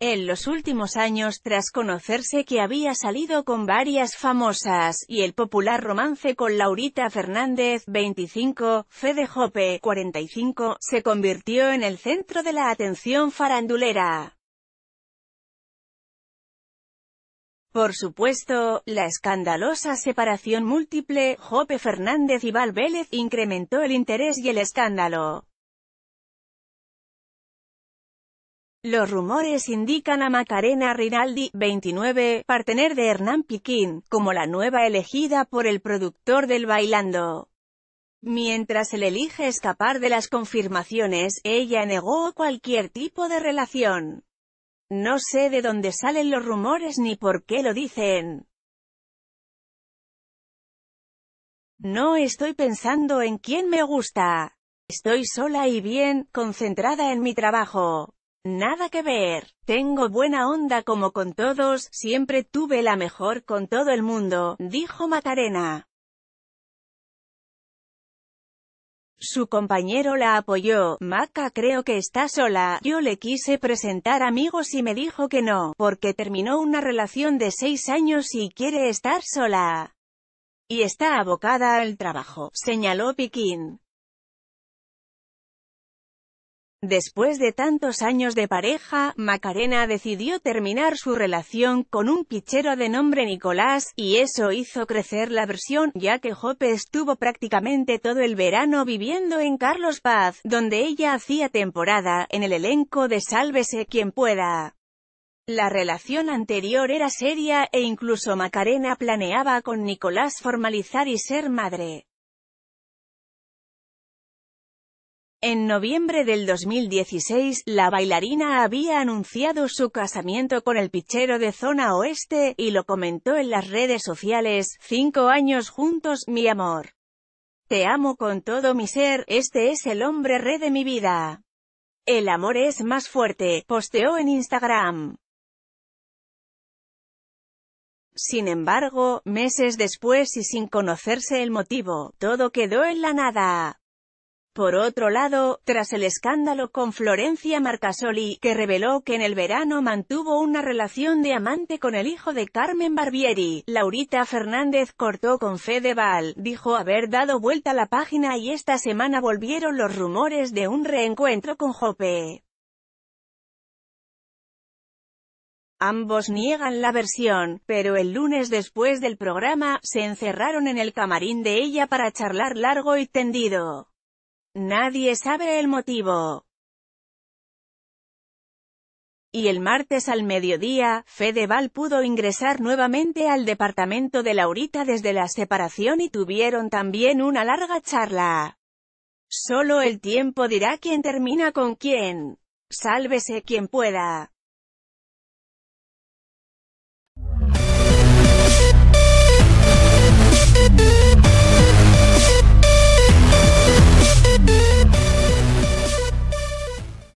En los últimos años tras conocerse que había salido con varias famosas, y el popular romance con Laurita Fernández, 25, Fede Jope, 45, se convirtió en el centro de la atención farandulera. Por supuesto, la escandalosa separación múltiple, Jope Fernández y Val Vélez incrementó el interés y el escándalo. Los rumores indican a Macarena Rinaldi, 29, partener de Hernán Piquín, como la nueva elegida por el productor del Bailando. Mientras él elige escapar de las confirmaciones, ella negó cualquier tipo de relación. No sé de dónde salen los rumores ni por qué lo dicen. No estoy pensando en quién me gusta. Estoy sola y bien, concentrada en mi trabajo. Nada que ver. Tengo buena onda como con todos, siempre tuve la mejor con todo el mundo, dijo Macarena. Su compañero la apoyó, Maca creo que está sola, yo le quise presentar amigos y me dijo que no, porque terminó una relación de seis años y quiere estar sola. Y está abocada al trabajo, señaló Piquín. Después de tantos años de pareja, Macarena decidió terminar su relación con un pichero de nombre Nicolás, y eso hizo crecer la versión, ya que Hope estuvo prácticamente todo el verano viviendo en Carlos Paz, donde ella hacía temporada, en el elenco de Sálvese quien pueda. La relación anterior era seria, e incluso Macarena planeaba con Nicolás formalizar y ser madre. En noviembre del 2016, la bailarina había anunciado su casamiento con el pichero de zona oeste, y lo comentó en las redes sociales, cinco años juntos, mi amor. Te amo con todo mi ser, este es el hombre re de mi vida. El amor es más fuerte, posteó en Instagram. Sin embargo, meses después y sin conocerse el motivo, todo quedó en la nada. Por otro lado, tras el escándalo con Florencia Marcasoli, que reveló que en el verano mantuvo una relación de amante con el hijo de Carmen Barbieri, Laurita Fernández cortó con Fedeval, dijo haber dado vuelta la página y esta semana volvieron los rumores de un reencuentro con Jope. Ambos niegan la versión, pero el lunes después del programa, se encerraron en el camarín de ella para charlar largo y tendido. Nadie sabe el motivo. Y el martes al mediodía, Fedeval pudo ingresar nuevamente al departamento de Laurita desde la separación y tuvieron también una larga charla. Solo el tiempo dirá quién termina con quién. Sálvese quien pueda.